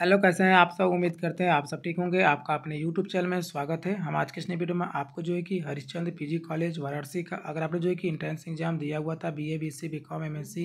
hello कैसे हैं आप सब उम्मीद करते हैं आप सब ठीक होंगे आपका अपने यूट्यूब चैनल में स्वागत है हम आज के इस नए वीडियो में आपको जो है कि हरिश्चंद्र पीजी कॉलेज वाराणसी का अगर आपने जो है कि इंट्रेंस एग्जाम दिया हुआ था बीए बीसी बीकॉम एमएससी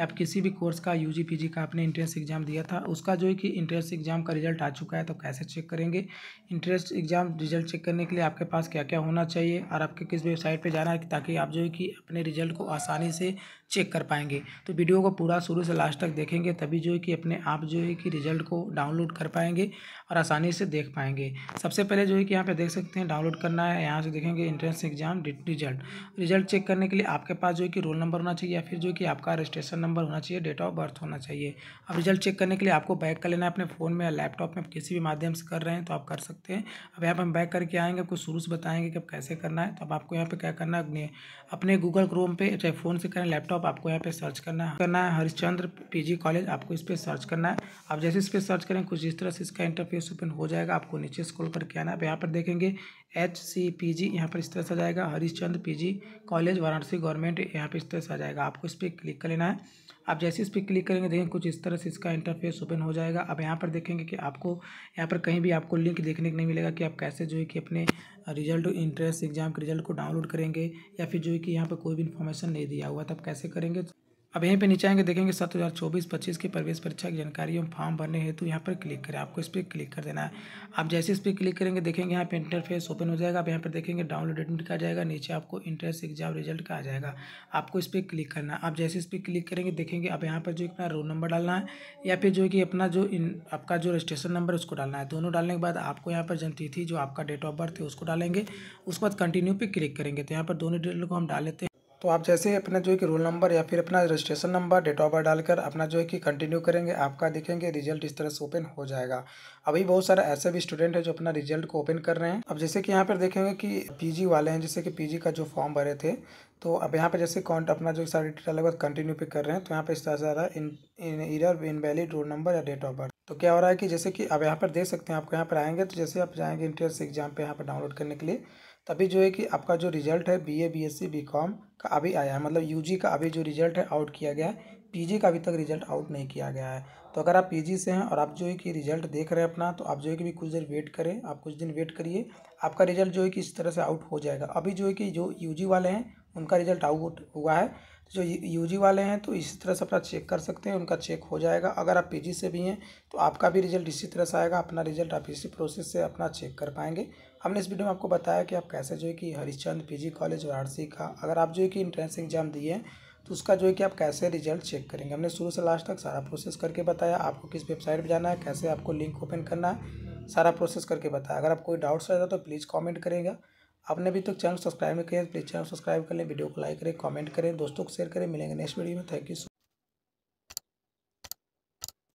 या किसी भी कोर्स का यूजी पीजी का आपने इंट्रेंस एग्जाम दिया था उसका जो है कि इंट्रेंस एग्जाम का रिजल्ट आ चुका है तो कैसे चेक करेंगे इंट्रेंस एग्जाम रिजल्ट चेक करने के लिए आपके पास क्या क्या होना चाहिए और आपके किस वेबसाइट पर जाना है ताकि आप जो है कि अपने रिजल्ट को आसानी से चेक कर पाएंगे तो वीडियो को पूरा शुरू से लास्ट तक देखेंगे तभी जो है कि अपने आप जो है कि रिजल्ट को डाउनलोड कर पाएंगे और आसानी से देख पाएंगे सबसे पहले जो है कि यहाँ पे देख सकते हैं डाउनलोड करना है यहाँ से देखेंगे entrance exam result result check करने के लिए आपके पास जो है कि रोल नंबर होना चाहिए या फिर जो कि आपका रजिस्ट्रेशन नंबर होना चाहिए डेट ऑफ बर्थ होना चाहिए अब रिजल्ट चेक करने के लिए आपको बैक कर लेना है अपने फ़ोन में या लैपटॉप में किसी भी माध्यम से कर रहे हैं तो आप कर सकते हैं अब यहाँ पर हम बैक करके आएँगे आपको शुरू से बताएंगे कि अब कैसे करना है तो अब आपको यहाँ पर क्या करना है अपने गूगल क्रोम पर चाहे फ़ोन से करें लैपटॉप आपको यहाँ पर सर्च करना है करना है हरिश्चंद्र पी कॉलेज आपको इस पर सर्च करना है आप जैसे इस पर सर्च सर्च करें कुछ इस तरह से इसका इंटरफेस ओपन हो जाएगा आपको नीचे स्क्रॉल करके आना है यहाँ पर देखेंगे एच सी पी जी यहाँ पर इस तरह से आ जाएगा Harishchand P G college Varanasi government यहाँ पर इस तरह से आ जाएगा आपको इस पर क्लिक कर लेना है आप जैसे इस पर क्लिक करेंगे देखें कुछ इस तरह से इसका इंटरफेस ओपन हो जाएगा अब यहाँ पर देखेंगे कि आपको यहाँ पर कहीं भी आपको लिंक देखने को नहीं मिलेगा कि आप कैसे जो है कि अपने रिजल्ट इंट्रेंस एग्जाम के रिजल्ट को डाउनलोड करेंगे या फिर जो है कि यहाँ पर कोई भी इन्फॉर्मेशन नहीं दिया हुआ तो आप कैसे करेंगे अब यहीं पे नीचे आएंगे देखेंगे सत्र हज़ार चौबीस पच्चीस की प्रवेश परीक्षा की जानकारी एवं फॉर्म भरने हेतु यहाँ पर क्लिक करें आपको इस पर क्लिक कर देना है आप जैसे इस पर क्लिक करेंगे देखेंगे यहाँ पे इंटरफेस ओपन हो जाएगा आप यहाँ पर देखेंगे डाउनलोड एडमिट का आ जाएगा नीचे आपको इंट्रेंस एग्जाम रिजल्ट का आ जाएगा आपको इस पर क्लिक करना आप जैसे इस पर क्लिक करेंगे देखेंगे आप यहाँ पर जो अपना रोल नंबर डालना है या फिर जो कि अपना जो आपका जो रजिस्ट्रेशन नंबर उसको डालना है दोनों डालने के बाद आपको यहाँ पर जनतिथि जो आपका डेट ऑफ बर्थ है उसको डालेंगे उसके बाद कंटिन्यू पर क्लिक करेंगे तो यहाँ पर दोनों डिटेल को हम डाल लेते हैं तो आप जैसे ही अपना जो है कि रोल नंबर या फिर अपना registration number date of birth डालकर अपना जो है कि कंटिन्यू करेंगे आपका देखेंगे रिजल्ट इस तरह से ओपन हो जाएगा अभी बहुत सारे ऐसे भी स्टूडेंट हैं जो अपना रिजल्ट को ओपन कर रहे हैं अब जैसे कि यहाँ पर देखेंगे कि पीजी वाले हैं जैसे कि पीजी का जो फॉर्म भरे थे तो अब यहाँ पर जैसे कॉन्ट अपना जो सारा डिटेल डालेगा कंटिन्यू पे कर रहे हैं तो यहाँ पर इस तरह से आ रहा है in invalid roll number या डेट ऑफ बर्थ तो क्या हो रहा है कि जैसे कि अब यहाँ पर देख सकते हैं आपको यहाँ पर आएंगे तो जैसे आप जाएंगे इंट्रेंस एग्जाम पर यहाँ पर डाउनलोड करने के लिए तभी जो है कि आपका जो रिजल्ट है बीए बीएससी बीकॉम का अभी आया है मतलब यूजी का अभी जो रिजल्ट है आउट किया गया है पीजी का अभी तक रिजल्ट आउट नहीं किया गया है तो अगर आप पीजी से हैं और आप जो है कि रिजल्ट देख रहे हैं अपना तो आप जो है कि भी कुछ देर वेट करें आप कुछ दिन वेट करिए आपका रिजल्ट जो है कि इस तरह से आउट हो जाएगा अभी जो है कि जो यू वाले हैं उनका रिजल्ट आउट हुआ है जो यू वाले हैं तो इसी तरह से अपना चेक कर सकते हैं उनका चेक हो जाएगा अगर आप पी से भी हैं तो आपका भी रिजल्ट इसी तरह से आएगा अपना रिजल्ट आप इसी प्रोसेस से अपना चेक कर पाएंगे हमने इस वीडियो में आपको बताया कि आप कैसे जो है कि हरिश्चंद पीजी कॉलेज वाराणसी का अगर आप जो है कि इंट्रेंस एग्जाम दिए तो उसका जो है कि आप कैसे रिजल्ट चेक करेंगे हमने शुरू से लास्ट तक सारा प्रोसेस करके बताया आपको किस वेबसाइट पर जाना है कैसे आपको लिंक ओपन करना है सारा प्रोसेस करके बताया अगर आप कोई डाउट्स रहता तो प्लीज़ कॉमेंट करेगा आपने अभी तक चैनल सब्सक्राइब नहीं किया प्लीज़ चैनल सब्सक्राइब कर लें वीडियो को लाइक करें कॉमेंट करें दोस्तों को शेयर करें मिलेंगे नेक्स्ट वीडियो में थैंक यू